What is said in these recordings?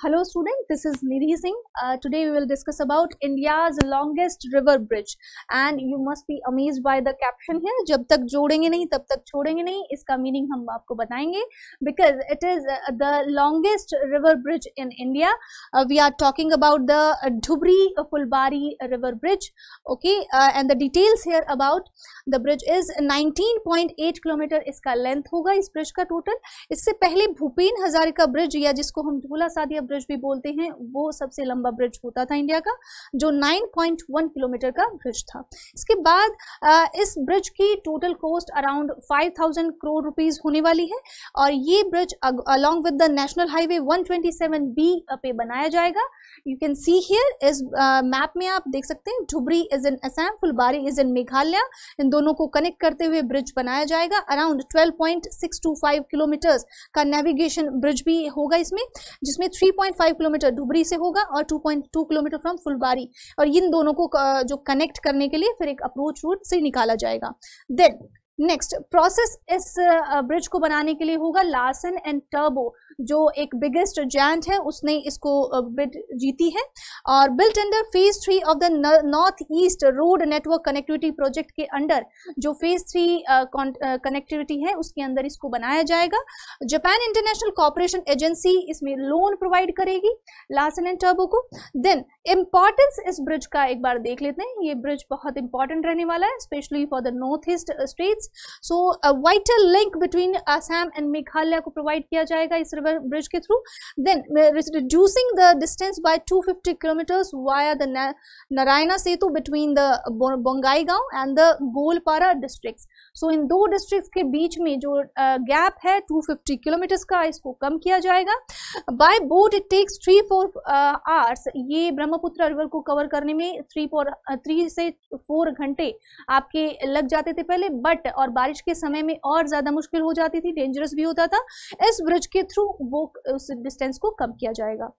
Hello student, this is Nidhi Singh. Uh, today we will discuss about India's longest river bridge and you must be amazed by the caption here. जब तक जोड़ेंगे नहीं तब तक छोड़ेंगे नहीं इसका meaning हम आपको बताएंगे because it is uh, the longest river bridge in India. Uh, we are talking about the uh, Dhubri Fulbari river bridge. Okay, uh, and the details here about the bridge is 19.8 kilometre इसका length होगा इस bridge का total. इससे पहले Bhupen Hazarika bridge या जिसको हम धूला Sadia bridge भी बोलते हैं वो सबसे लंबा ब्रिज होता था इंडिया का जो 9.1 किलोमीटर का ब्रिज था इसके बाद इस ब्रिज की total cost around 5000 crore rupees होने वाली है और ये bridge along with the national highway 127 B पे बनाया जाएगा यू कैन सी हियर इस मैप में आप देख सकते हैं Dhubri is in Assam Phulbari is in Meghalaya इन दोनों को कनेक्ट करते हुए ब्रिज बनाया जाएगा अराउंड ट्वेल्व किलोमीटर्स का नेविगेशन ब्रिज भी होगा इसमें जिसमें थ्री 3.5 किलोमीटर धुबरी से होगा और 2.2 किलोमीटर फ्रॉम फुलबारी और इन दोनों को जो कनेक्ट करने के लिए फिर एक अप्रोच रूट से निकाला जाएगा देन नेक्स्ट प्रोसेस इस ब्रिज को बनाने के लिए होगा लार्सन एंड टर्बो जो एक बिगेस्ट जैंट है उसने इसको बिड जीती है और built under phase three of the north east road network connectivity project के अंडर जो फेज थ्री कनेक्टिविटी है उसके अंदर इसको बनाया जाएगा जापान इंटरनेशनल कॉपरेशन एजेंसी इसमें लोन प्रोवाइड करेगी लार्सन एंड टर्बो को देन इम्पॉर्टेंस इस ब्रिज का एक बार देख लेते हैं ये ब्रिज बहुत इंपॉर्टेंट रहने वाला है specially for the north east states so vital link between Assam and Meghalaya को प्रोवाइड किया जाएगा इस river Nagar bridge ke through. Then uh, reducing the distance by 250 kilometers via the Na Narayana Setu between the Bongaigaon and the Golpara districts. So so, इन दो districts के बीच में जो gap uh, है 250 किलोमीटर्स का इसको कम किया जाएगा by boat it takes three four hours ये ब्रह्मपुत्र रिवर को कवर करने में थ्री फोर थ्री से फोर घंटे आपके लग जाते थे पहले बट और बारिश के समय में और ज़्यादा मुश्किल हो जाती थी डेंजरस भी होता था इस ब्रिज के थ्रू वो उस डिस्टेंस को कम किया जाएगा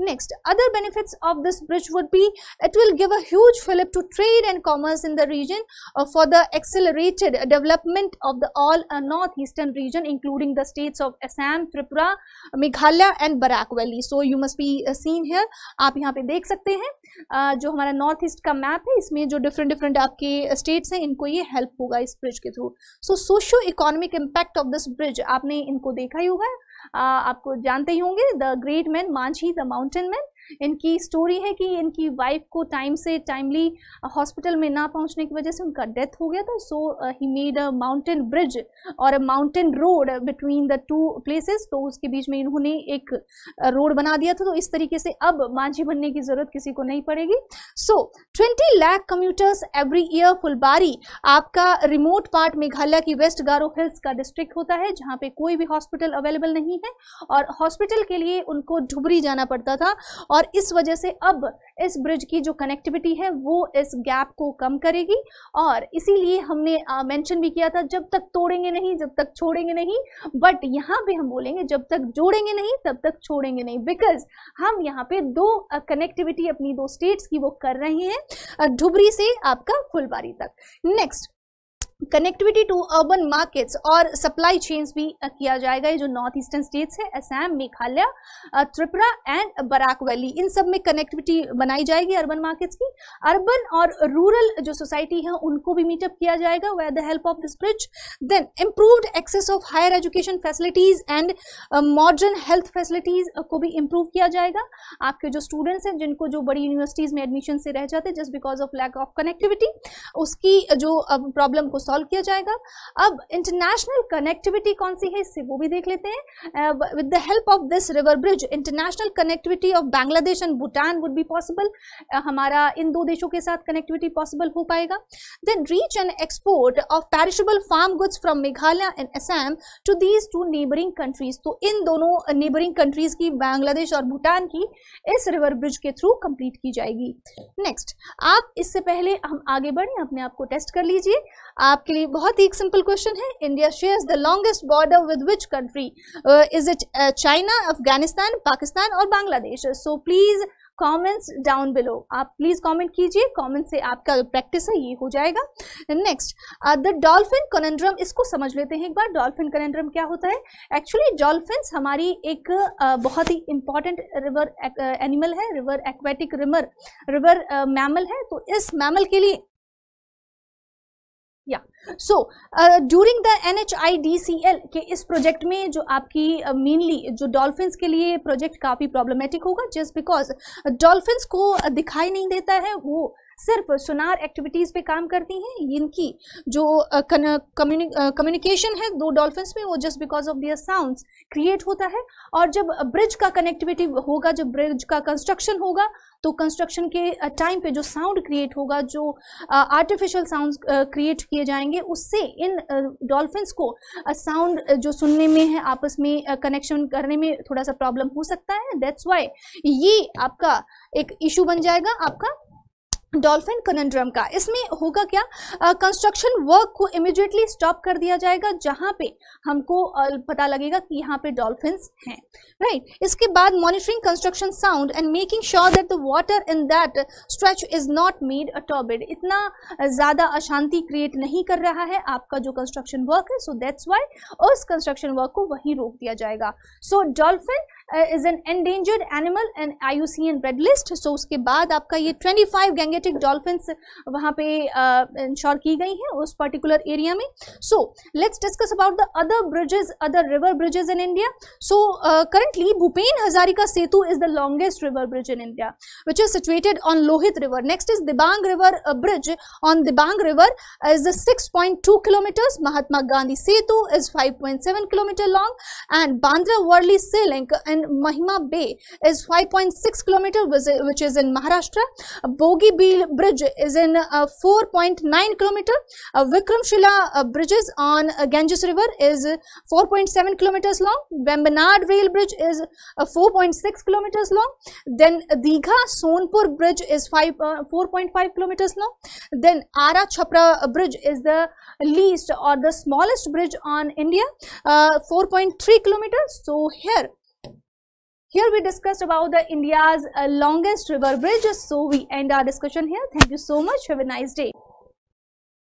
next other benefits of this bridge would be it will give us fillip to trade and commerce in the region for the accelerated development of the all north eastern region including the states of Assam Tripura Meghalaya and Barak valley so you must be seen है आप यहाँ पे देख सकते हैं uh, जो हमारा north east का मैप है इसमें जो डिफरेंट डिफरेंट आपके स्टेट्स uh, हैं इनको ये हेल्प होगा इस ब्रिज के through so socio economic impact of this bridge आपने इनको देखा ही होगा आपको जानते ही होंगे the great man Manjhi the mountain man इनकी स्टोरी है कि इनकी वाइफ को टाइम से टाइमली हॉस्पिटल में ना पहुंचने की वजह से उनका डेथ हो गया था so he made a mountain bridge और a mountain road between the two places तो उसके बीच में इन्होंने एक रोड uh, बना दिया था तो इस तरीके से अब मांझी बनने की ज़रूरत किसी को नहीं पड़ेगी so twenty lakh commuters every year Phulbari आपका रिमोट पार्ट मेघालय की वेस्ट गारो हिल्स का डिस्ट्रिक्ट होता है जहाँ पे कोई भी हॉस्पिटल अवेलेबल नहीं है और हॉस्पिटल के लिए उनको ढुबरी जाना पड़ता था और और इस वजह से अब इस ब्रिज की जो कनेक्टिविटी है वो इस गैप को कम करेगी और इसीलिए हमने मेंशन भी किया था जब तक तोड़ेंगे नहीं जब तक छोड़ेंगे नहीं बट यहाँ पे हम बोलेंगे जब तक जोड़ेंगे नहीं तब तक छोड़ेंगे नहीं बिकॉज हम यहाँ पे दो कनेक्टिविटी अपनी दो स्टेट्स की वो कर रहे हैं ढुबरी से आपका फुलबारी तक next connectivity to urban markets और सप्लाई चेन्स भी किया जाएगा ये जो नॉर्थ ईस्टर्न स्टेट्स है असम मेघालय त्रिपुरा एंड बराक वैली इन सब में कनेक्टिविटी बनाई जाएगी अर्बन मार्केट्स की अर्बन और रूरल जो सोसाइटी है उनको भी मीटअप किया जाएगा with the help of this bridge then improved access of higher education facilities and modern health facilities को भी इम्प्रूव किया जाएगा आपके जो स्टूडेंट्स हैं जिनको जो बड़ी यूनिवर्सिटीज़ में एडमिशन से रह जाते हैं just because of lack of connectivity उसकी जो प्रॉब्लम को सॉल्व किया जाएगा अब इंटरनेशनल कनेक्टिविटी कौन सी है इससे वो भी देख लेते हैं with the help of this river bridge international connectivity of Bangladesh and Bhutan would be possible हमारा इन दो देशों के साथ कनेक्टिविटी पॉसिबल हो पाएगा then reach and export of perishable farm goods from Meghalaya and Assam to these two neighbouring countries तो इन दोनों नेबरिंग कंट्रीज की बांग्लादेश और भूटान की इस रिवर ब्रिज के थ्रू कंप्लीट की जाएगी नेक्स्ट आप इससे पहले हम आगे बढ़ें अपने आप को टेस्ट कर लीजिए आप आपके लिए बहुत ही एक सिंपल क्वेश्चन है India shares the longest border with which country is it China Afghanistan Pakistan और Bangladesh so please comments down below आप प्लीज कमेंट कीजिए कमेंट से आपका प्रैक्टिस है ये हो जाएगा नेक्स्ट द डॉल्फिन कनेंड्रम इसको समझ लेते हैं एक बार डॉल्फिन कनेंड्रम क्या होता है एक्चुअली डॉल्फिन हमारी एक uh, बहुत ही इंपॉर्टेंट रिवर एनिमल है रिवर एक्वेटिक रिमर रिवर मैमल है तो इस मैमल के लिए या so during the N H I D C L के इस प्रोजेक्ट में जो आपकी मेनली uh, जो डॉल्फिन्स के लिए प्रोजेक्ट काफ़ी प्रॉब्लमेटिक होगा जस्ट बिकॉज डॉल्फिन्स को दिखाई नहीं देता है वो सिर्फ सुनार एक्टिविटीज़ पे काम करती हैं इनकी जो कम्युनिकेशन है दो डॉल्फिन्स में वो just because of their sounds create होता है और जब ब्रिज का कनेक्टिविटी होगा जब ब्रिज का कंस्ट्रक्शन होगा तो कंस्ट्रक्शन के टाइम पे जो साउंड क्रिएट होगा जो आर्टिफिशियल साउंड क्रिएट किए जाएंगे उससे इन डॉल्फिन्स को साउंड जो सुनने में है आपस में कनेक्शन करने में थोड़ा सा प्रॉब्लम हो सकता है दैट्स वाई ये आपका एक इशू बन जाएगा आपका डॉल्फिन कनंड्रम का इसमें होगा क्या कंस्ट्रक्शन uh, वर्क को इमिजिएटली स्टॉप कर दिया जाएगा जहां पे हमको uh, पता लगेगा कि यहाँ पे डॉल्फिन्स हैं राइट right? इसके बाद monitoring construction sound and making sure that the water in that stretch is not made a turbid इतना ज़्यादा अशांति क्रिएट नहीं कर रहा है आपका जो कंस्ट्रक्शन वर्क है सो दैट्स वाई उस कंस्ट्रक्शन वर्क को वहीं रोक दिया जाएगा so dolphin is an endangered animal and I U C N red list so उसके बाद आपका ये 25 गैंगेटिक डॉल्फिन्स वहाँ पे इंश्योर की गई हैं उस पर्टिकुलर एरिया में so let's discuss about the other bridges other river bridges in India so currently Bhupen Hazarika Setu is the longest river bridge in India, which is situated on Lohit River. Next is Bang River uh, Bridge on Bang River is 6.2 kilometers. Mahatma Gandhi Setu is 5.7 kilometers long and Bandra Worli Sea and Mahima Bay is 5.6 kilometer, which is in Maharashtra. Bogi Bridge is in uh, 4.9 kilometer. Uh, Vikramshila uh, bridges on Ganges River is 4.7 km long. Bambanad Rail Bridge is 4.6 km long. Then Digha Sonpur Bridge is 5 uh, 4.5 km long. Then Ara Chapra Bridge is the least or the smallest bridge on India, uh, 4.3 kilometers. So here here we discussed about the India's uh, longest river bridge. So we end our discussion here. Thank you so much. Have a nice day.